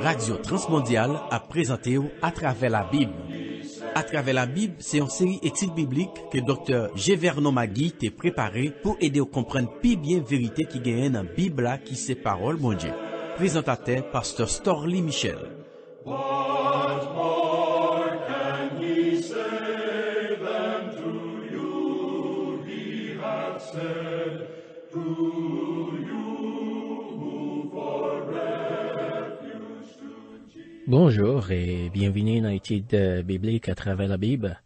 Radio Transmondial a prezante ou Atrave la Bib Atrave la Bib se yon seri etik biblik ke Dr. Gevernon Magui te prepare pou ede ou komprende pi bien verite ki genyen an Bibl la ki se parol mounje Prezentate Pastor Storlie Michel Mounje Bonjour et bienvenue dans l'étude biblique à travers la Bible.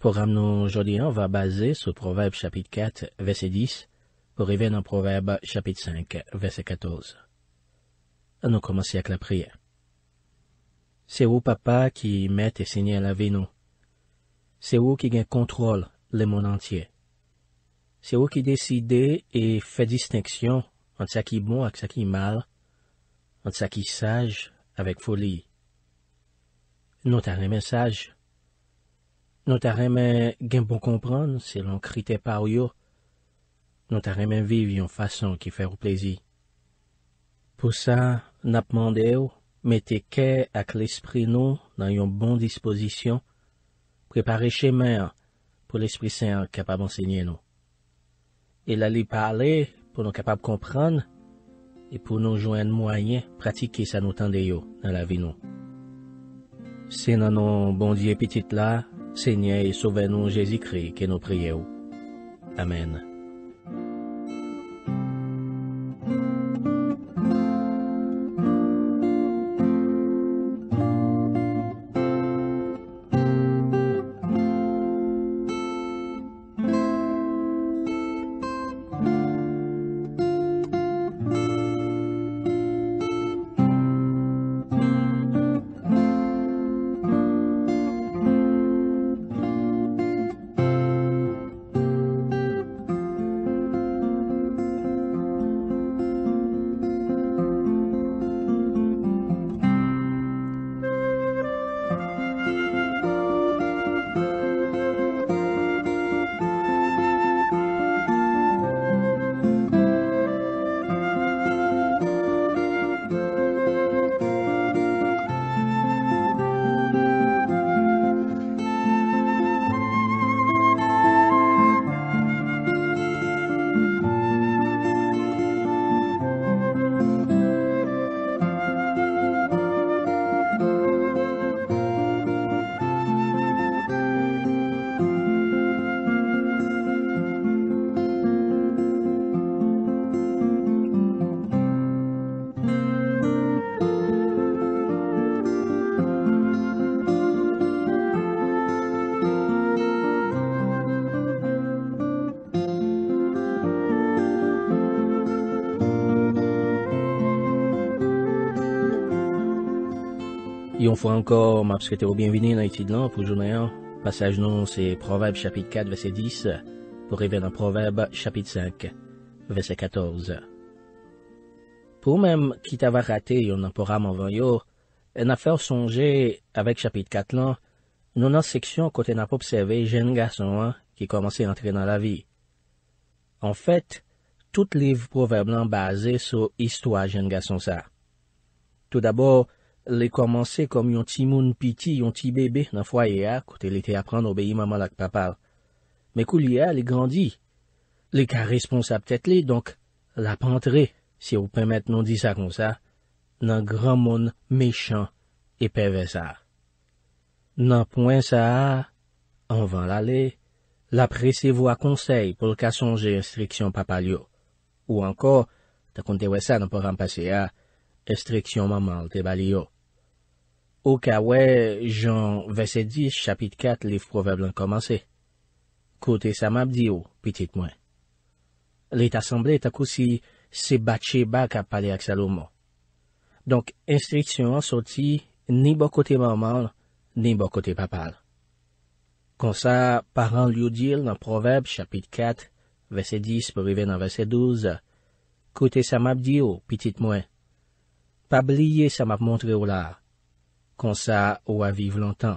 Pour ramener aujourd'hui on va baser sur Proverbe chapitre 4, verset 10, pour arriver dans Proverbe chapitre 5, verset 14. Nous commençons avec la prière. C'est vous, papa, qui mettez et signez à la vie nous. C'est vous qui gagne contrôle le monde entier. C'est vous qui décidez et fait distinction entre ce qui est bon et ce qui est mal, entre ce qui est sage avec folie, Non ta remen saj. Non ta remen gen pou bon kompran se lon krite pa ou yo. Non ta remen viv yon fason ki fer ou plezi. Po sa, nap mande yo, mette ke ak l'esprit nou nan yon bon disposisyon, prepare che mer pou l'esprit sa kapab ansenye nou. E la li pale pou non kapab kompran e pou nou jwen mwanyen pratike sa nou tan de yo nan la vi nou. Se nanon bon di epitit la, se nye y souven nou Jezikri ke nou priye ou. Amen. On fwa ankor mapskete ou byenveni nan itid lan pou jounayan. Pasaj nan se Proverbe chapit 4 vese 10 pou revè nan Proverbe chapit 5 vese 14. Pou mèm kit ava rate yon anporam anvanyo, en afer sonje avèk chapit 4 lan, nou nan seksyon kote nan pou obseve jen gason an ki komanse antre nan la vi. An fèt, tout liv Proverbe lan base sou histwa jen gason sa. Tout dabor, Le komanse kom yon ti moun piti yon ti bebe nan foye a kote le te aprande obeye maman lak papal. Me kou li a, le grandi. Le ka responsa ptet li, donk, la pantre, se ou pwemet non di sa kon sa, nan gran moun mechan e peve sa. Nan poen sa a, anvan lale, la prese vo a konsey pou lka sonje instriksyon papal yo. Ou anko, ta konte we sa nan po ram pase a, Estriksyon mamal te bali yo. Ou ka we, jan vese 10, chapit 4, liv provab lan komanse. Kote sa map di yo, piti tmwen. Le tasemble takousi, se bache baka pale ak salomo. Donk, estriksyon an soti, ni bo kote mamal, ni bo kote papal. Konsa, paran lyo dil nan provab, chapit 4, vese 10, pou vive nan vese 12, kote sa map di yo, piti tmwen. Pab liye sa map montre ou la. Kon sa ou wap vive lantan.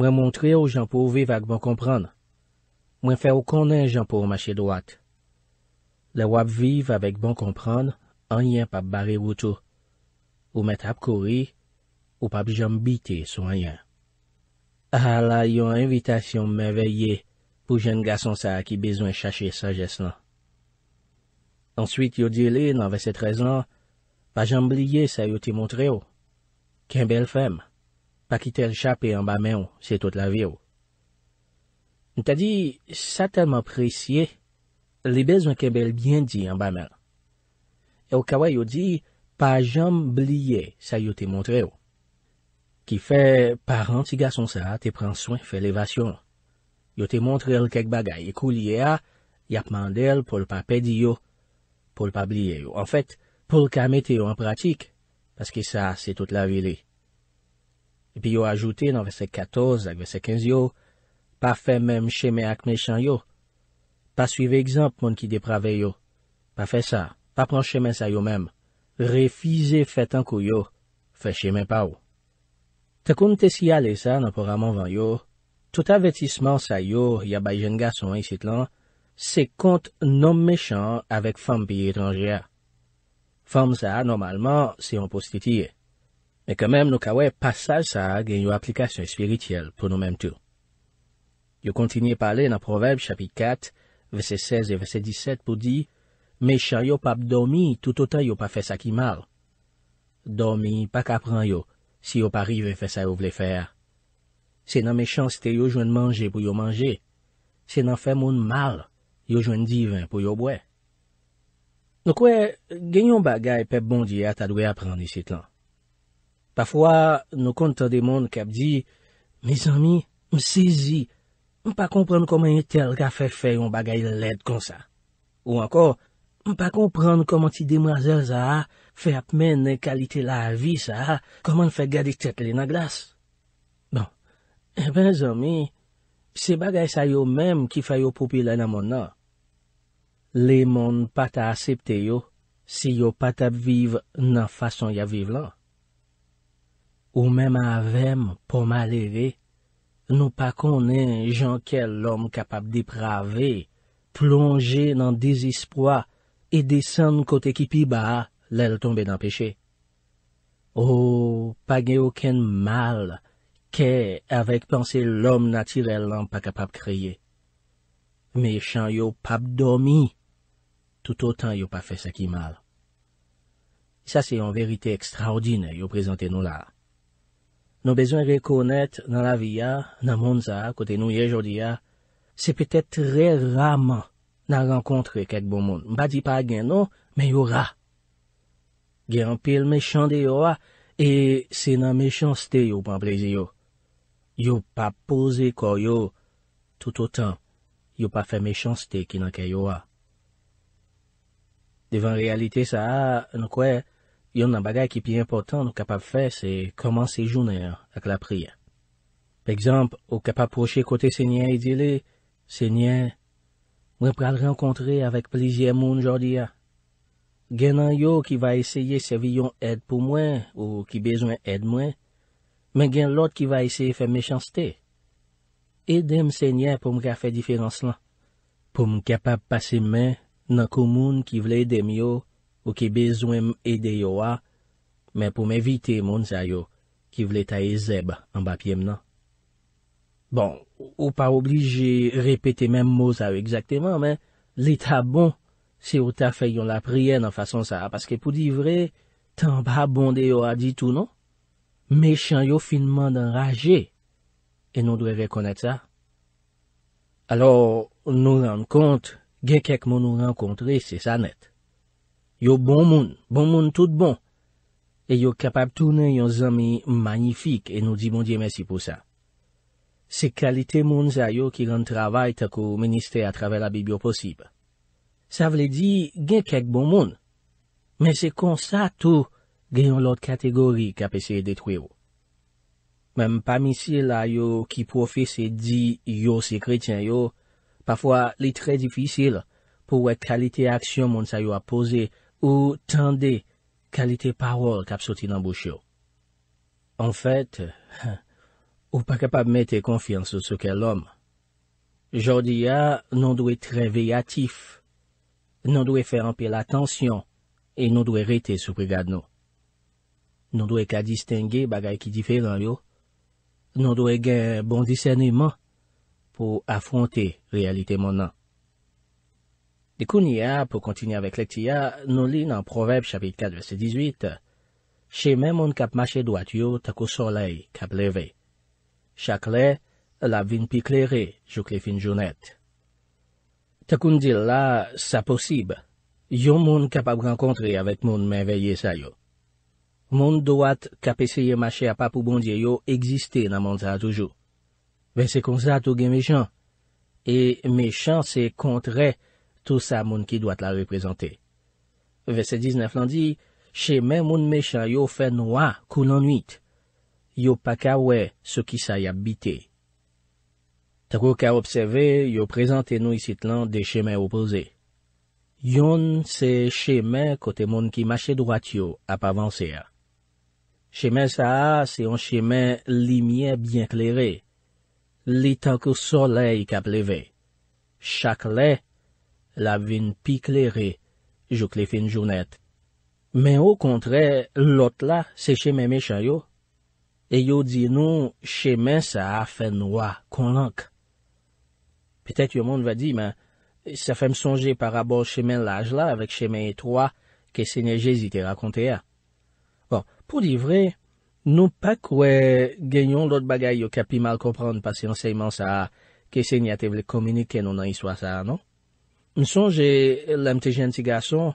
Mwen montre ou jan pou vive ak bon kompran. Mwen fe ou konen jan pou mwache dwak. Le wap vive avèk bon kompran, anyen pab bare woutou. Ou met ap kori, ou pab jan biti sou anyen. A la yo an invitation mwen veye, pou jen gason sa ki bezwen chache sa jeslan. Answit yo dile nan ve set rezon, Pa jom bliye sa yo te montre yo. Ken bel fem. Pa ki tel chapi an ba men yo, se tout la vi yo. N ta di, sa telman presye, li bezan ken bel bien di an ba men. E ou kawa yo di, pa jom bliye sa yo te montre yo. Ki fe, pa rantiga son sa, te pran soin, fe levasyon. Yo te montre l kek bagay. E kou liye a, ya pman del pou l pa pedi yo, pou l pa bliye yo. En fet, pou l ka mete yo an pratik, paske sa se tout la vi li. Epi yo ajoute nan ve se 14 ak ve se 15 yo, pa fe menm cheme ak meshan yo, pa suive ekzamp moun ki deprave yo, pa fe sa, pa pran cheme sa yo menm, refize fet an kou yo, fe cheme pa ou. Te kon te si ale sa nan programman van yo, tout avetisman sa yo ya bay jen gason y sit lan, se kont non meshan avek fam pi etranjea. Femme sa a normalman se yon postitiye. Me kemem nou kawe pasal sa a gen yon aplikasyon espiritiyel pou nou menm tou. Yo kontinye pale nan proverbe chapit 4, vese 16 et vese 17 pou di, mechan yo pa bdomi toutotan yo pa fese akimal. Domi pa kapran yo si yo pa rive fese a yo vle fer. Se nan mechans te yo jwen manje pou yo manje, se nan fè moun mal, yo jwen divin pou yo bwe. Nou kwe, genyon bagay pep bondye a ta dwe aprandi sit lan. Pafwa, nou konta de moun kap di, me zami, m sezi, m pa kompran koman yon tel ka fe fe yon bagay led kon sa. Ou anko, m pa kompran koman ti demazel za ha, fe apmen nan kalite la avi za ha, koman fe gadi tet le nan glas. Bon, e ben zami, se bagay sa yo menm ki fe yo popi le nan mon nan, Le moun pat a asepte yo, si yo pat ap vive nan fason ya vive lan. Ou mem avèm pou ma leve, nou pa konen jan ke l'om kapap deprave, plonge nan dizispoi, e disen kote ki pi ba, lèl tombe nan peche. Ou, oh, pa gen yo ken mal, ke avèk panse l'om natirel nan pa kapap kreye. Mechan yo pap domi. tout otan yo pa fè sakimal. Sa se yon verite ekstraordinè yo prezante nou la. Nou bezwen rekounet nan la vi ya, nan moun za, kote nou ye jodi ya, se petè trè raman nan renkontre kek bon moun. Mba di pa gen nou, men yo ra. Gen anpil mechande yo a, e se nan mechanste yo pan prezi yo. Yo pa pose koryo, tout otan yo pa fè mechanste ki nan ke yo a. Devan realite sa a, nou kwe, yon nan bagay ki pi important nou kapap fe se koman se jounen ak la priya. Pekzamp, ou kapap proche kote sènyen e dile, sènyen, mwen pral renkontre avèk plizye moun jordiya. Gen nan yo ki va esye se vi yon ed pou mwen ou ki bezwen ed mwen, men gen lot ki va esye fe mechanstè. Edem sènyen pou mwen ka fe diferans lan, pou mwen kapap pase mwen. nan kou moun ki vle edem yo ou ki bezwen m edeyo a, men pou m evite moun sa yo ki vle ta e zeb an bapye m nan. Bon, ou pa oblige repete menm mou sa yo exakteman, men lita bon se ou ta fayon la priye nan fason sa a, paske pou di vre, tan ba bon de yo a ditou non, me chan yo finman dan raje, e nou dwe rekonet sa. Alo, nou lanm kont, Gen kek moun nou renkontre, se sa net. Yo bon moun, bon moun tout bon. E yo kapap toune yon zami magnifik e nou di moun diye mersi pou sa. Se kalite moun za yo ki ren travay tako minister a travè la Bibyo posib. Sa vle di gen kek bon moun. Men se konsa tou gen yon lot kategori kape se detwè yo. Men pa misil a yo ki profese di yo se kretyen yo, Pafwa li tre difisil pou wè kalite aksyon moun sa yo apose ou tende kalite parol kap soti nan bouch yo. An fèt, ou pa kapab mette konfians sou sekel lom. Jodi ya, non dwe tre veyatif. Non dwe fè anpèl atansyon, e non dwe rete sou prigad nou. Non dwe ka distenge bagay ki difè lan yo. Non dwe gen bon diseneman. pou afwante realite moun an. Dekoun ya, pou kontini avèk lek ti ya, nou li nan proweb chapit 4, verset 18, Che men moun kap mache doat yo tako solei kap leve. Chak le, la vin piklere jok le fin jounet. Takoun di la, sa posib, yo moun kap ap renkontre avèk moun men veye sa yo. Moun doat kap eseye mache ap apou bondye yo egziste nan moun za toujou. Ve se kon sa tou gen mechan. E mechan se kontre tou sa moun ki doat la reprezenté. Ve se 19 lan di, Che men moun mechan yo fe noua koun anuit. Yo pa ka we se ki sa yabite. Takou ka obseve, yo prezante nou yisit lan de che men opoze. Yon se che men kote moun ki mache drat yo ap avanse a. Che men sa a se yon che men limye byen kleré. li tankou soley ka pleve. Chak le, la vin pik lere, jok le fin jounet. Men ou kontre, lot la, se cheme me chanyo, e yo di nou, cheme sa a fen wak kon lank. Petet yon moun va di, men, sa fe m sonje par abo cheme laj la, avek cheme etroa, ke senye jesite rakonte ya. Bon, pou li vre, pou li vre, Nou pa kwe genyon lot bagay yo kapi mal kompran pas yon seyman sa a kesen yate vle komunike nou nan yiswa sa a, non? M sonje, lemte jen ti gason,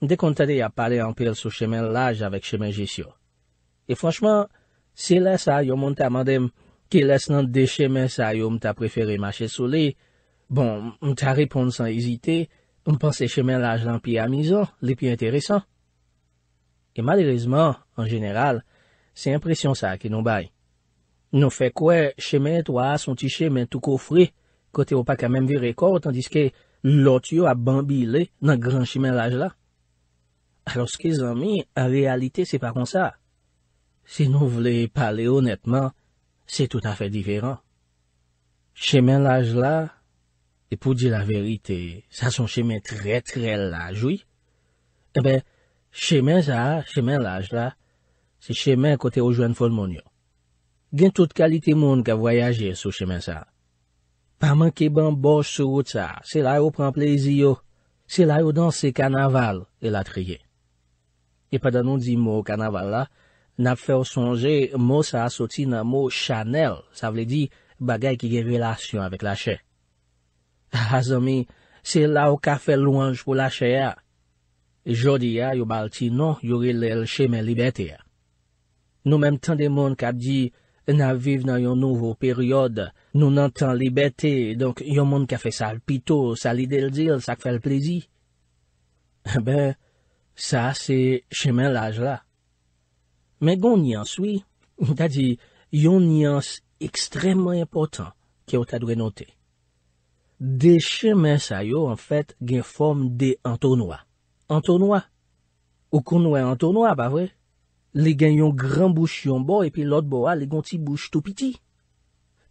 de kontade ya pale anpil sou chemen laj avek chemen jesyo. E fwanchman, se la sa yo monta madem ki les nan de chemen sa yo mta preferi machet sou li, bon, m ta repon san ezite, m panse chemen laj lan pi amizan, li pi enteresan. E malerizman, an general, Se impresyon sa ke nou bay. Nou fe kwe, chemen to a son ti chemen tou koufri, kote ou pa kamen vi rekord, tandis ke lotyo a bambi le, nan gran chemen laj la. Alors, se ke zan mi, a realite se pa kon sa. Se nou vle pale honetman, se tout afe diferan. Chemen laj la, e pou di la verite, sa son chemen tre tre laj, oui? E ben, chemen sa, chemen laj la, Se chemen kote ou jwen foun moun yo. Gen tout kalite moun ka voyaje sou chemen sa. Paman ke ban bors sou wout sa, se la yo pran plezi yo. Se la yo dans se kanaval, e la triye. E padan nou di mou kanaval la, nap fè ou sonje, mou sa asoti nan mou chanel. Sa vle di bagay ki gen relasyon avek la chè. A ah, zomi, se la yo ka fè louanj pou la chè ya. Jodi ya, yo balti non, yore lè lè chemen libeti ya. Nou menm tan de moun ka di, na vive nan yon nouvo peryode, nou nan tan libeté, donk yon moun ka fe salpito, sali del dil, sak fe l plezi. Eh ben, sa se chemen laj la. Men goun nyans, wii, ta di, yon nyans ekstremman important ki yo ta dwe note. De chemen sa yo, an fèt, gen form de antonwa. Antonwa? Ou kon wè e antonwa, ba vwe? li gen yon gran bouch yon bo, epi lot bo a li gonti bouch tou piti.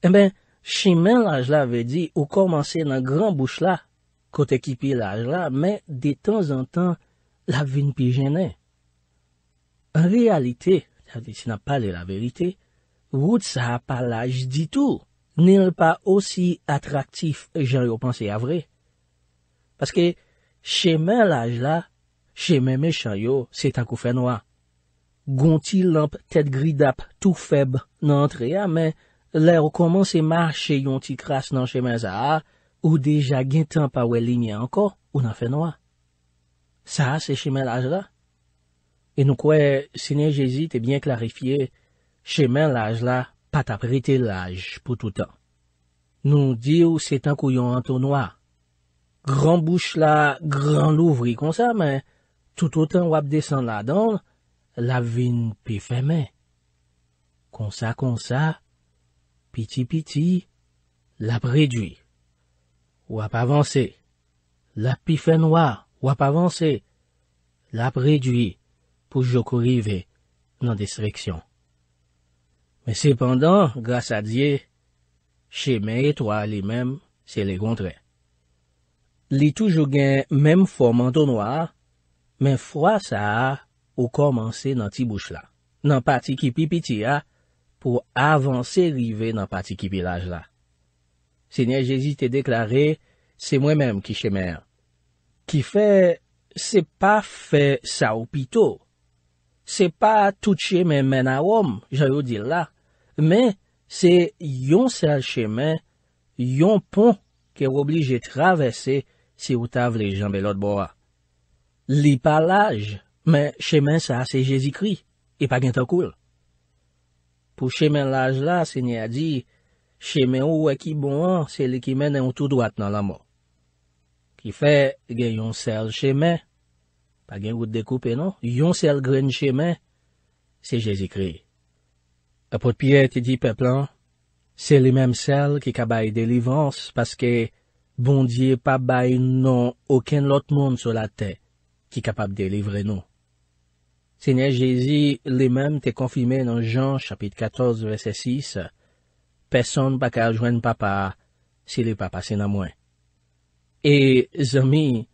E ben, che men l'aj la ve di, ou komanse nan gran bouch la, kote ki pi l'aj la, men de tan zan tan la vin pi jene. En realite, se nan pale la verite, wout sa pa l'aj di tou, nen l pa osi atraktif e jen yo panse avre. Paske, che men l'aj la, che men me chan yo, se tankou fè nou an. Gon ti lamp tet gridap tou feb nan tre a, ah, men lè ou koman se marche yon ti kras nan chemen za a, ah, ou deja gen tan pa wè linye anko, ou nan fè nou a. Sa a ah, se chemen laj la? E nou kwe, se ne jesite, e bien klarifiye, chemen laj la pat aprete laj pou tout an. Nou di ou se tan kou yon anto nou a. Gran bouch la, gran louvri kon sa, men tout an wap desen la dan, la vin pi fèmè. Konsa konsa, piti piti, la prèdwi. Wap avansè, la pi fèn wap, wap avansè, la prèdwi, pou jokorive nan destreksyon. Mè sepandan, grasa dje, chèmè etwa li mèm, se le kontre. Li toujou gen mèm fòm an ton wak, mèm fwa sa a, ou komanse nan ti bouch la. Nan pati ki pipi ti ya, pou avanse rive nan pati ki pilaj la. Senye Jezi te deklare, se mwen menm ki chemer. Ki fe, se pa fe sa ou pito. Se pa touche men men a wom, jayou dir la, men, se yon sel chemen, yon pon ke woblije travese se wotav le jambelot boa. Li palaj, Men, chemen sa se Jezikri, e pa gen ta koul. Pou chemen laj la, se ni a di, chemen ou wè ki bon an, se li ki menen an tout doat nan la man. Ki fe, gen yon sel chemen, pa gen wout dekoupe non, yon sel gren chemen, se Jezikri. A pot piye ti di pe plan, se li menm sel ki ka baye delivrans, paske bondye pa baye non oken lot moun so la te ki kapab delivre nou. Senye Jezi li menm te konfime nan Jean chapit 14 vese 6, peson pa ka ajwen papa si non? li pa pase nan mwen. E zami,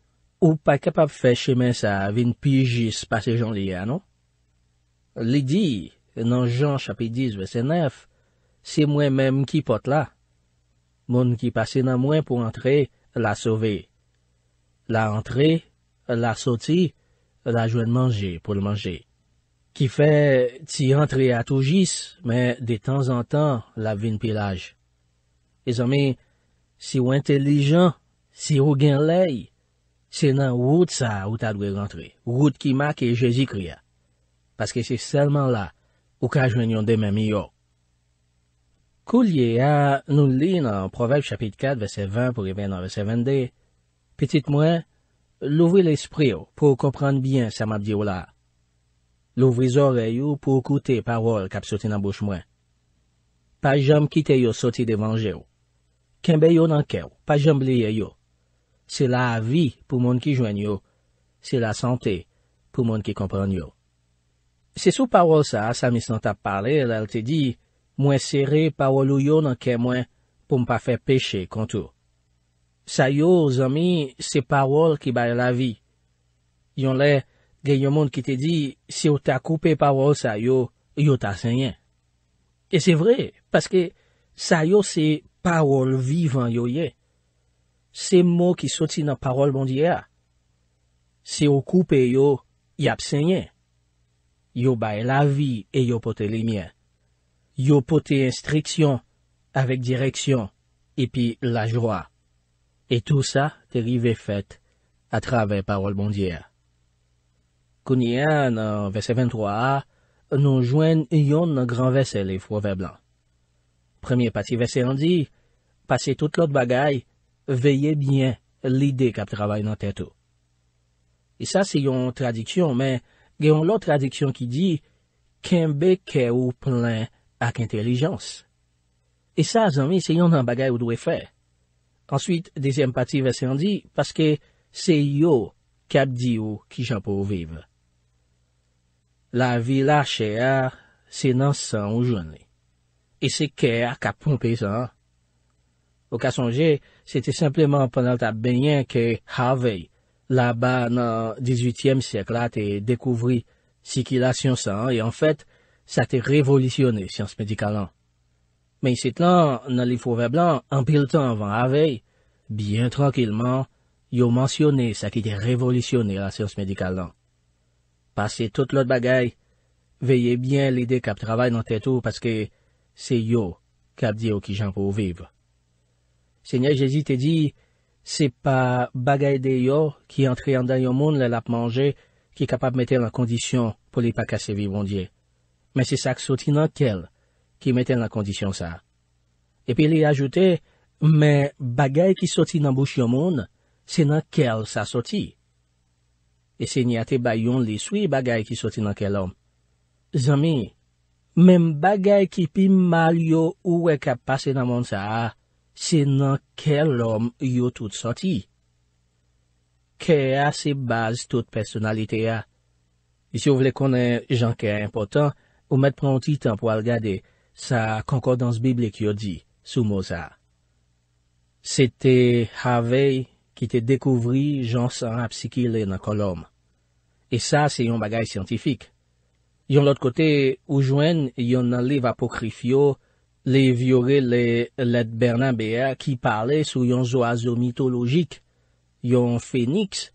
ou pa kepap fe chemen sa vin pi jis pase jan li anon? Li di nan Jean chapit 10 vese 9, se mwen menm ki pot la. Moun ki pase nan mwen pou antre la sove. La antre, la soti, la jwen manje pou l manje, ki fe ti rentre atou jis, men de tan an tan la vin pilaj. E zanmen, si ou entelijan, si ou gen lay, se nan wout sa wout a dwe rentre, wout ki mak e jezi kriya, paske se selman la, wou ka jwen yon demen miyo. Kou liye a nou li nan Proveb chapit 4, vese 20, pou e ven nan vese 22, petit mwen, Louvri l'esprit yo pou komprenn byen sa map diyo la. Louvri zore yo pou koute parol kap soti nan bouch mwen. Pa jom kite yo soti devanje yo. Kenbe yo nan ke yo, pa jom liye yo. Se la vi pou moun ki jwen yo, se la sante pou moun ki komprenn yo. Se sou parol sa, sa mis nantap pale, lal te di, mwen sere parol yo nan ke mwen pou mpa fe peche kontou. Sa yo zami se parol ki baye la vi. Yon le gen yon moun ki te di, se yo ta koupe parol sa yo, yo ta sanyen. E se vre, paske sa yo se parol vivan yo ye. Se mou ki soti nan parol bondi ya. Se yo koupe yo, yap sanyen. Yo baye la vi, e yo pote le mien. Yo pote instriksyon, avek direksyon, epi la jwa. E tou sa terive fèt a travè parol bondyè. Kounyen nan vese 23a, nou jwen yon nan gran vese le fwo vè blan. Premye pati vese an di, pase tout lout bagay, veye byen lide kap travè nan tè tou. E sa se yon tradiksyon men, gen yon lout tradiksyon ki di, kenbe ke ou plen ak intelijans. E sa zanmi se yon nan bagay ou dwe fè. Answit, dese mpati ve se an di, paske se yo kap di yo ki jan pou vive. La vi la che a, se nan san ou joun li. E se ke a kap pou mpe san. Ou ka sonje, se te simpleman pwennal ta benyen ke Harvey, la ba nan 18e sek la te dekouvri si ki la syon san. E an fèt, sa te revolisyone si ans medikal an. Men sit lan nan li fowè blan, anpil tan van avey, byen tranquilman, yo mansyonè sa ki te revolisyonè la seons medikal nan. Pase tout lot bagay, veye byen lide kap travay nan te tou paske se yo kap diyo ki jan pou viv. Senyè jèzi te di, se pa bagay de yo ki antre an dan yo moun lè lap manje ki kapap metè nan kondisyon pou li pa kase vivon diye. Men se sa ksoti nan kel. ki meten la kondisyon sa. Epi li ajoute, men bagay ki soti nan bouch yon moun, se nan kel sa soti. E se nyate bayon li swi bagay ki soti nan kel om. Zami, men bagay ki pi mal yo ouwe ka pase nan moun sa, se nan kel om yo tout soti. Ke a se baz tout personalite ya? E se ou vle konen janke important, ou met pronti tan pou al gade, sa konkordans biblik yo di sou moza. Sete havey ki te dekouvri jan san a psikile nan kolom. E sa se yon bagay scientifique. Yon lot kote ou jwen yon nan liv apokrifyo le vyori le led bernan beya ki pale sou yon zoazo mitologik, yon feniks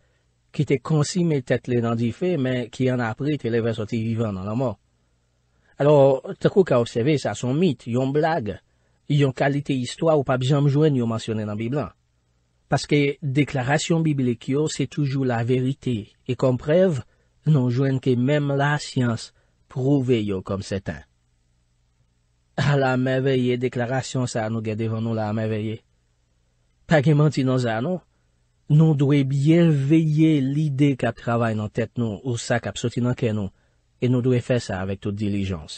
ki te konsime tet le nan di fe men ki an apri te levè soti vivan nan la mor. Alo, te kou ka obseve, sa son mit, yon blag, yon kalite histwa ou pa byan mjwen yon mansyone nan biblan. Paske deklarasyon biblik yo, se toujou la verite, e komprev, non jwen ke mem la syans prouve yo kom setan. A la ameveye deklarasyon sa anou gadevan nou la ameveye. Pa gen manti nan zan non? nou, nou dwe bien veye lide ka travay nan tet nou ou sa ka psoti nan ken nou, E nou dwe fè sa avèk tout dilijons.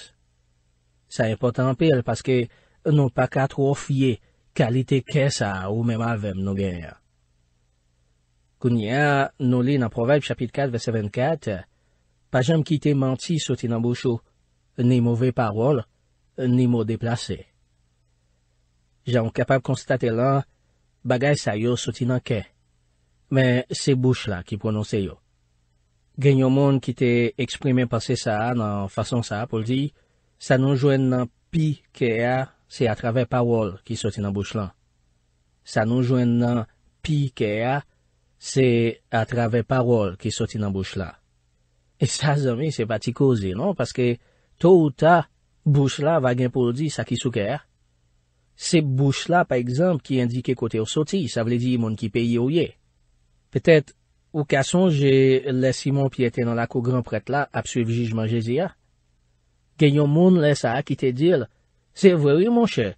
Sa e pot ampèl paske nou pa kat wò fye kalite ke sa ou mèm avèm nou genyè. Koun ya nou li nan provèb chapit 4 vès 24, pa jèm ki te manti soti nan bouchou, ni mowè parol, ni mow déplase. Jèm kapab konstate lan bagay sa yo soti nan ke, men se bouch la ki prononse yo. gen yon moun ki te eksprime pase sa nan fason sa pou l di, sa nou jwen nan pi kè ya, se a travè parol ki soti nan bouch la. Sa nou jwen nan pi kè ya, se a travè parol ki soti nan bouch la. Et sa zami se pa ti kozi, non? Paske to ou ta bouch la va gen pou l di sa ki sou kè ya. Se bouch la, pa ekzamp, ki indike kote ou soti, sa vle di moun ki pe yoye. Petèt, Ou kason jè lè Simon pi etè nan lakou gran prèt la ap suivi jijman jè ziyan, genyon moun lè sa akite dil, se vwè rè moun chè,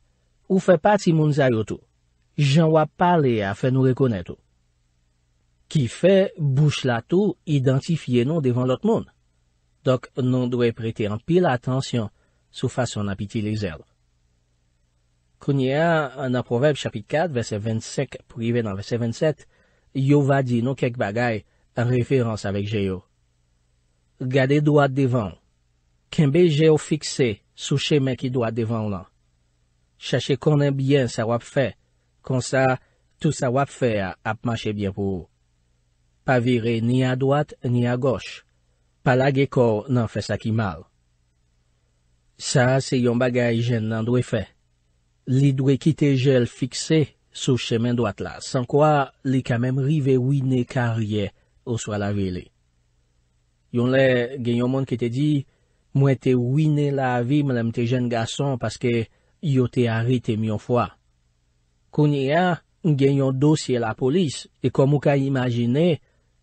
ou fè pati moun zayotou, jen wap pale a fè nou rekounètou. Ki fè, bouch la tou identifiye nou devan lot moun, dok nou dwe prete an pil atansyon sou fason apiti lè zèl. Kounye a nan provèb chapit 4 vese 25 privè nan vese 27, Yo va di nou kek bagay, referans avek je yo. Gade do at devan. Kenbe je yo fikse sou cheme ki do at devan lan. Chache konen byen sa wap fe. Kon sa, tout sa wap fe ap mache byen pou ou. Pa vire ni a doat ni a goch. Pa la ge kor nan fe sa ki mal. Sa se yon bagay jen nan do e fe. Li do e kite jel fikse. sou chemen doat la, san kwa li kamem rive wine karye ou swa la vele. Yon le genyon moun ki te di, mwen te wine la vi mwen mte jen gason paske yo te ari te myon fwa. Konye ya, genyon dosye la polis, e kom mou ka imajine,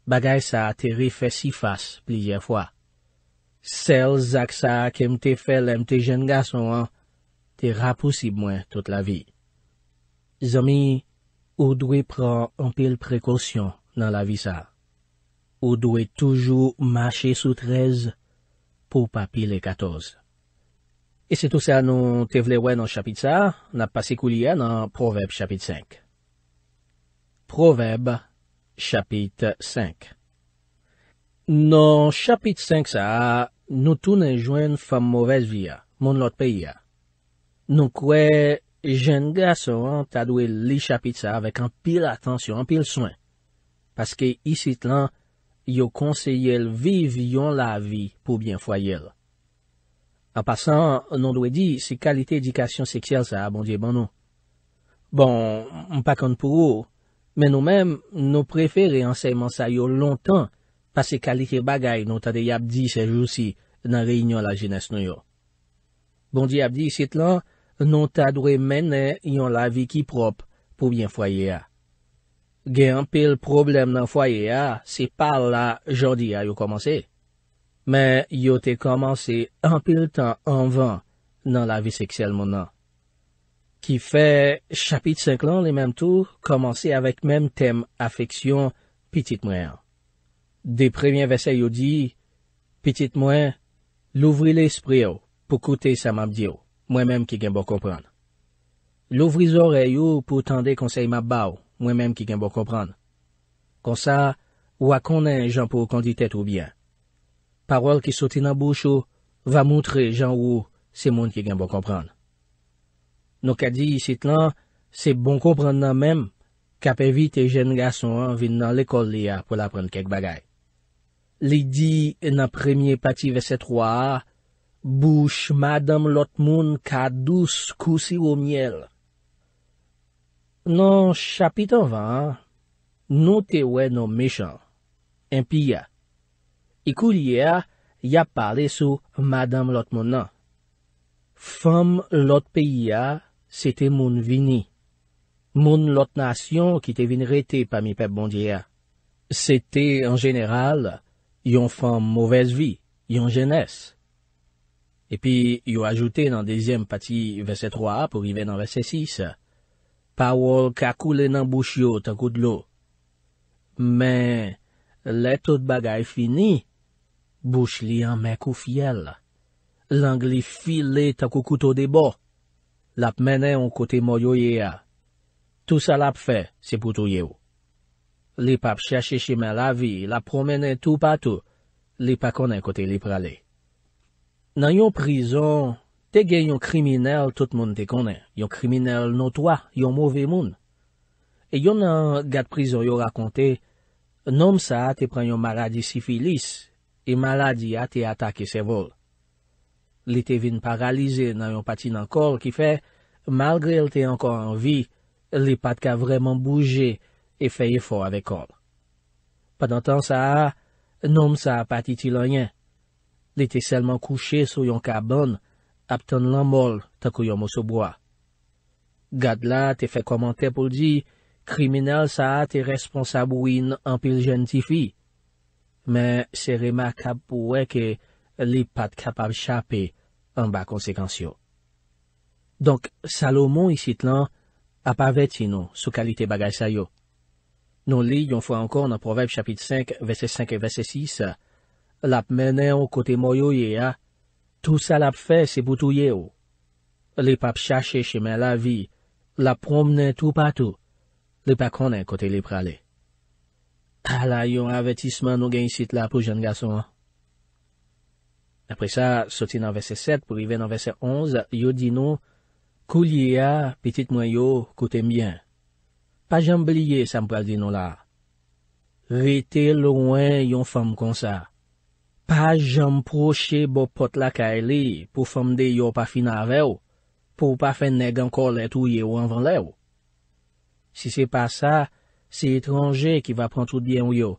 bagay sa te rifesifas plizye fwa. Sel zak sa ke mte fe lèm te jen gason an, te raposib mwen tout la vi. Zomi, ou dwe pran anpil prekosyon nan la vi sa. Ou dwe toujou mache sou trez pou papil e katoz. E se tou sa nou te vle wè nan chapit sa, nan pasikou liè nan proweb chapit 5. Proweb chapit 5 Nan chapit 5 sa, nou tou nan jwen fam mouvez vi ya, moun lot peyi ya. Nou kwe... jen gaso an ta dwe li chapit sa avek an pil atensyon, an pil soin. Paske, isit lan, yo konseyel viv yon la vi pou bien fwayel. An pasan, non dwe di, se kalite edikasyon se kye al sa, bon diye ban nou. Bon, bon mpa kon pou ou, men nou men, nou preferi anseyman sa yo lontan pase kalite bagay nou ta de yapdi se jousi nan reynyon la jines nou yo. Bon diye apdi, isit lan, nou ta dwe menen eh, yon la vi ki prop pou bien fwaye a. Gen anpil problem nan fwaye a, se pal la jodi a yo komanse. Men, yo te komanse anpil tan anvan nan la vi seksyel mounan. Ki fe, chapit 5 lan le menm tou, komanse avek menm tem afeksyon pitit mwen. De premyen vese yo di, pitit mwen, louvri le sprio pou kote sa map diyo. mwen menm ki gen bon kompran. Lou vri zore yo pou tande konseyman ba ou, mwen menm ki gen bon kompran. Konsa, wakonnen jan pou kondite tout bien. Parol ki soti nan bouchou, va moutre jan ou, se moun ki gen bon kompran. Nou kadi yisit lan, se bon kompran nan menm, kap evi te jen gason an vin nan lekol li a pou la pren kek bagay. Li di nan premye pati vese 3 a, Bouch madame lot moun ka douz kousi wou myel. Non chapit anvan, nou te wè non mechan. En pi ya. Ekou li ya, ya pale sou madame lot moun nan. Fem lot peyi ya, sete moun vini. Moun lot nasyon ki te vin rete pa mi pep bondi ya. Sete, an jeneral, yon fem mouvez vi, yon jenès. Epi, yo ajoute nan dezyem pati vese 3 pou rive nan vese 6. Pa wol kakou le nan bouch yo takou dlo. Men, le tout bagay fini, bouch li an mekou fiel. Lang li fi le takou koutou debo. Lap menen an kote moyo ye a. Tout sa lap fe, sepoutou ye ou. Li pap chache shimen la vi, la promenen tou patou, li pa konen kote li pralei. Nan yon prizon, te gen yon kriminel tout moun te konen, yon kriminel nou toa, yon mouve moun. E yon nan gat prizon yo rakonte, nom sa te pren yon maladi sifilis, e maladi a te atake se vol. Li te vin paralize nan yon pati nan kol ki fe, malgre li te ankon anvi, li pat ka vreman bouje e feye fo avè kol. Padantan sa, nom sa pati ti lanyen. li te selman kouche sou yon ka bon, ap ton lan bol ta kou yon mousou bwa. Gad la te fe komante pou di, kriminal sa a te responsabou win an pil jen ti fi, men se remakab pou weke li pat kapab chapi an ba konsekansyon. Donk, Salomon y sit lan ap aveti nou sou kalite bagaj sayo. Non li yon fwa ankon nan Proveb chapit 5, verset 5 et verset 6 a, L ap menen ou kote moyo ye a, tou sa l ap fe se boutou ye ou. L ep ap chache chemen la vi, l ap promnen tou patou, l ep ap konen kote le prale. A la yon avetisman nou gen yisit la pou jen gason. Apre sa, soti nan vese 7, pou ive nan vese 11, yo di nou, kou liye a, pitit moyo, kote mbyen. Pa jamb liye, sa mpal di nou la. Rite l ouen yon fom kon sa, Pa jom proche bo pot la ka e li pou fomde yo pa fina ave ou, pou pa fen neg anko let ou ye ou anvan le ou. Si se pa sa, se etranje ki va pran tout diyen ou yo,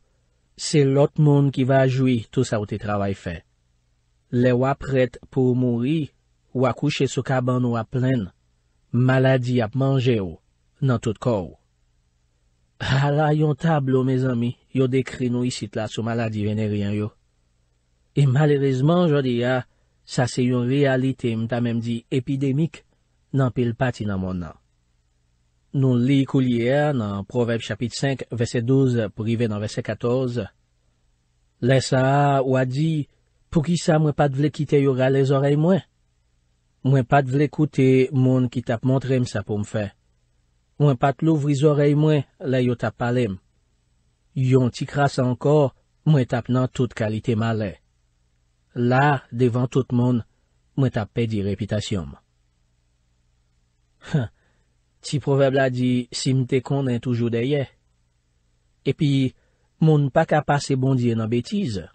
se lot moun ki va ajoui tout sa ou te travay fe. Le ou apret pou mouri, ou akouche sou kaban ou ap plen, maladi ap manje ou, nan tout kou. Hala yon tablo, me zami, yo dekri nou isit la sou maladi venen ryen yo. E malerizman, jodi ya, ah, sa se yon realite mta mem di epidemik nan pil pati nan mon nan. Non li kou li ya nan Proveb chapit 5, vese 12, pou rive nan vese 14. Le sa, ou a di, pou ki sa mwen pat vle kite yor alez orey mwen? Mwen pat vle koute moun ki tap montrem sa pou mfe. Mwen pat louvri zorey mwen, le yo tap palem. Yon ti krasa ankor, mwen tap nan tout kalite maley. La, devan tout moun, mwen tap pe di repitasyon mwen. Ha, ti provebla di, si mte konen toujou deye. E pi, moun pa kapase bondye nan betize.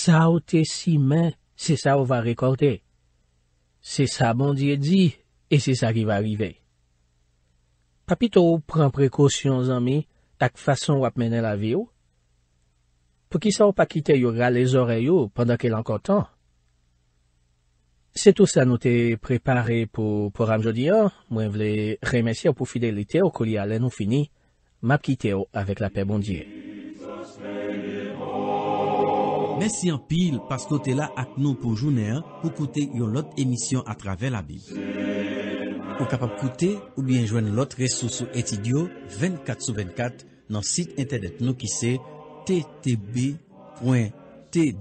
Sa ou te si men, se sa ou va rekorte. Se sa bondye di, e se sa ri va rive. Pa pito ou pren prekosyon zanmi, tak fason wap menen la vi ou, pou ki sa ou pa kite yo gale zore yo pandan ke lankan tan. Se tout sa nou te prepare pou pou ram jodi an, mwen vle remesye ou pou fidelite ou kou li alen ou fini, map kite yo avek la pe bon diye. Mese yon pil paskote la ak nou pou jounen pou kote yon lot emisyon a trave la bi. Ou kapap kote ou bien jwen lot resos ou etidio 24 sou 24 nan sit internet nou ki se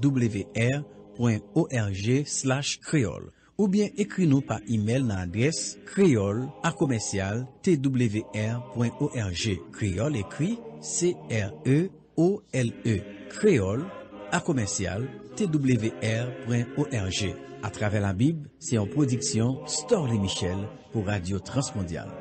www.ttb.twr.org Ou bien ekri nou pa imel nan adres kreol akomensyal twr.org Kreol ekri C-R-E-O-L-E Kreol akomensyal twr.org A travè la bib, se yon prodiksyon Storle Michel pou Radio Transmondial.